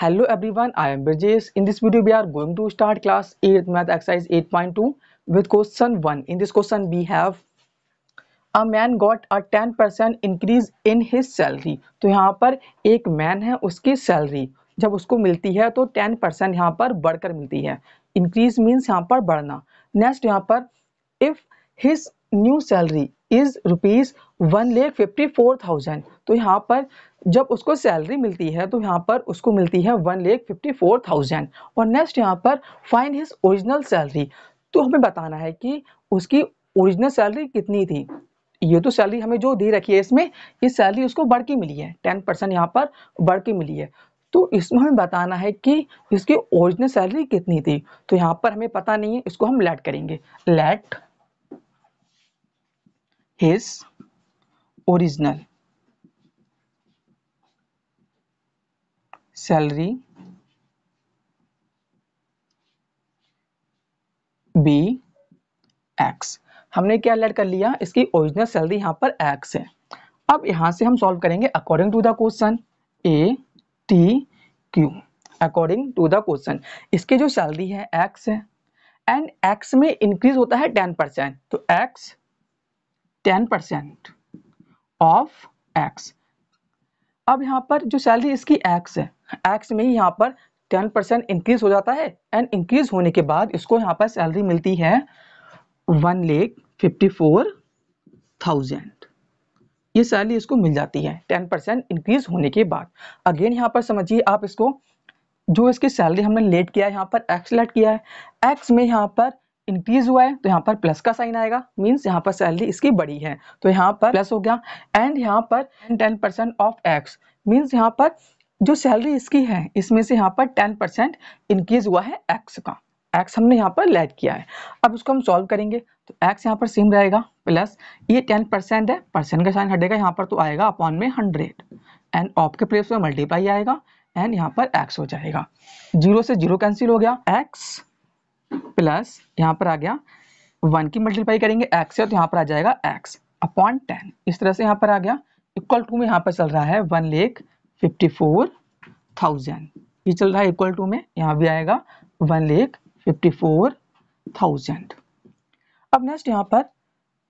hello everyone i am Brijesh in this video we are going to start class 8 math exercise 8.2 with question 1 in this question we have a man got a 10% increase in his salary तो यहाँ पर एक man है उसकी salary जब उसको मिलती है तो 10% परसेंट यहाँ पर बढ़कर मिलती है increase means यहाँ पर बढ़ना next यहाँ पर if his new salary is rupees one lakh fifty four thousand तो यहाँ पर जब उसको सैलरी मिलती है तो यहाँ पर उसको मिलती है one lakh fifty four thousand और नेक्स्ट यहाँ पर फाइन हिज ओरिजिनल सैलरी तो हमें बताना है कि उसकी ओरिजिनल सैलरी कितनी थी ये तो सैलरी हमें जो दे रखी है इसमें ये सैलरी उसको बढ़ के मिली है टेन परसेंट यहाँ पर बढ़ के मिली है तो इसमें हमें बताना है कि इसकी ओरिजिनल सैलरी कितनी थी तो यहाँ पर हमें पता नहीं है इसको हम लेट करेंगे let his original salary b x हमने क्या लेट कर लिया इसकी ओरिजिनल सैलरी यहां पर x है अब यहां से हम सॉल्व करेंगे according to the question A T Q according to the question इसके जो सैलरी है x है एंड x में इंक्रीज होता है 10% तो x 10% परसेंट ऑफ एक्स अब यहाँ पर जो सैलरी इसकी एक्स है एक्स में ही यहाँ पर टेन परसेंट इंक्रीज हो जाता है एंड इंक्रीज होने के बाद इसको यहाँ पर सैलरी मिलती है one lakh fifty four thousand ये सैलरी इसको मिल जाती है टेन परसेंट इंक्रीज होने के बाद अगेन यहाँ पर समझिए आप इसको जो इसकी सैलरी हमने लेट किया है यहाँ पर एक्स लेट किया है एक्स में यहाँ पर इंक्रीज हुआ है तो यहाँ पर प्लस का साइन आएगा मीन्स यहाँ पर सैलरी इसकी बड़ी है तो यहाँ पर प्लस हो गया एंड यहाँ पर ten percent of X means यहाँ पर जो सैलरी इसकी है इसमें से यहाँ पर टेन परसेंट इंक्रीज हुआ है एक्स का एक्स हमने यहाँ पर लेट किया है अब उसको हम सॉल्व करेंगे तो एक्स यहाँ पर सेम रहेगा प्लस ये टेन परसेंट है परसेंट का साइन हटेगा यहाँ पर तो आएगा अपॉन में हंड्रेड एंड ऑफ के प्लेस में मल्टीप्लाई आएगा एंड यहाँ पर एक्स हो जाएगा जीरो से जीरो कैंसिल हो गया एक्स प्लस यहाँ पर आ गया वन की मल्टीप्लाई करेंगे एक्स से तो यहाँ पर आ जाएगा एक्स अपॉन टेन इस तरह से यहाँ पर आ गया इक्वल टू में यहाँ पर चल रहा है one lakh fifty four thousand ये चल रहा है इक्वल टू में यहाँ भी आएगा one lakh fifty four thousand अब नेक्स्ट यहाँ पर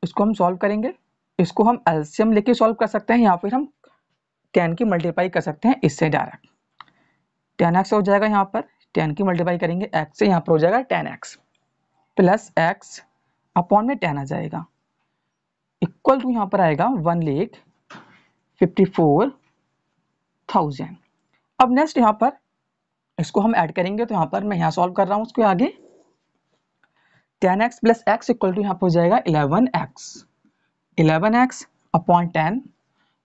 इसको हम सॉल्व करेंगे इसको हम एल्सियम लेके सॉल्व कर सकते हैं या फिर हम टेन की मल्टीप्लाई कर सकते हैं इससे डायरेक्ट टेन एक्स हो जाएगा यहाँ पर टेन की मल्टीप्लाई करेंगे एक्स से यहाँ पर हो जाएगा ten X plus X upon में टेन आ जाएगा इक्वल टू यहाँ पर आएगा one lakh fifty four thousand अब नेक्स्ट यहाँ पर इसको हम ऐड करेंगे तो यहाँ पर मैं यहाँ सॉल्व कर रहा हूँ उसके आगे ten X plus X equal to यहाँ पर हो जाएगा eleven X eleven X upon ten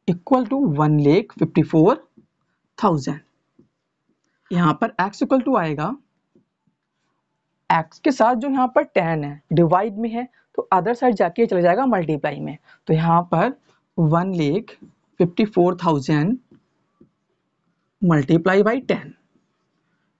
equal to one lakh fifty four thousand यहाँ पर एक्स इक्वल टू आएगा एक्स के साथ जो यहाँ पर टेन है डिवाइड में है तो अदर साइड जाके चला जाएगा मल्टीप्लाई में तो यहाँ पर one lakh fifty four thousand multiply by ten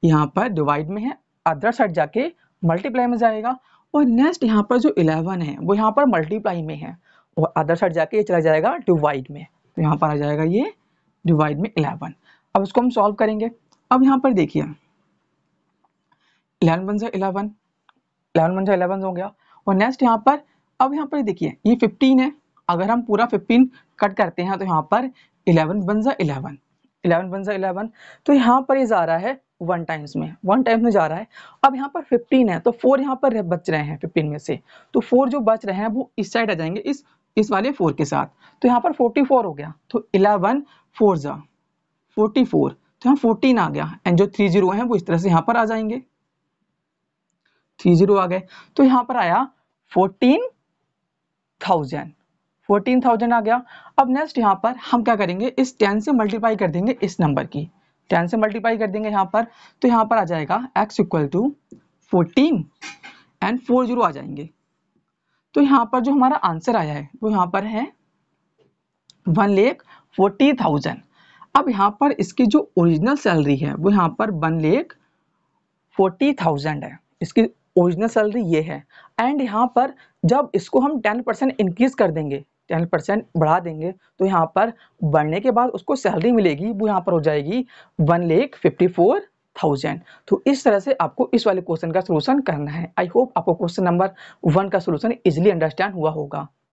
यहाँ पर डिवाइड में है अदर साइड जाके मल्टीप्लाई में जाएगा और नेक्स्ट यहाँ पर जो इलेवन है वो यहाँ पर मल्टीप्लाई में है और अदर साइड जाके ये चला जाएगा डिवाइड में तो यहाँ पर आ जाएगा ये डिवाइड में इलेवन अब इसको हम सॉल्व करेंगे अब यहां पर देखिए इलेवन इलेवन वन जो इलेवन हो गया और नेक्स्ट यहाँ पर अब यहाँ पर देखिए ये फिफ्टीन है अगर हम पूरा फिफ्टीन कट करते हैं तो यहाँ पर इलेवन वन जो इलेवन इलेवन वन जो इलेवन तो यहाँ पर ये जा रहा है वन टाइम्स में वन टाइम्स में जा रहा है अब यहाँ पर फिफ्टीन है तो फोर यहाँ पर बच रहे हैं फिफ्टीन में से तो फोर जो बच रहे हैं वो इस साइड आ जाएंगे इस इस वाले फोर के साथ तो यहाँ पर फोर्टी फोर हो गया तो इलेवन फोर जा फोर्टी फोर तो यहाँ फोर्टीन आ गया एंड जो थ्री जीरो है वो इस तरह से यहाँ पर आ जाएंगे थ्री जीरो आ गए तो यहाँ पर आया फोर्टीन थाउजेंड फोर्टीन थाउजेंड आ गया अब नेक्स्ट यहाँ पर हम क्या करेंगे इस टेन से मल्टीप्लाई कर देंगे इस नंबर की टेन से मल्टीप्लाई कर देंगे यहाँ पर तो यहाँ पर आ जाएगा X equal to fourteen and four zero आ जाएंगे तो यहाँ पर जो हमारा आंसर आया है वो यहाँ पर है वन लेख फोर्टी थाउजेंड अब यहाँ पर इसकी जो ओरिजिनल सैलरी है वो यहाँ पर वन लेख फोर्टी थाउजेंड है इसकी ओरिजिनल सैलरी ये है एंड यहाँ पर जब इसको हम टेन परसेंट इंक्रीज़ कर देंगे टेन परसेंट बढ़ा देंगे तो यहाँ पर बढ़ने के बाद उसको सैलरी मिलेगी वो यहाँ पर हो जाएगी one lakh fifty four thousand तो इस तरह से आपको इस वाले क्वेश्चन का सोल्यूशन करना है आई होप आपको क्वेश्चन नंबर वन का सोल्यूशन इजिली अंडरस्टैंड हुआ होगा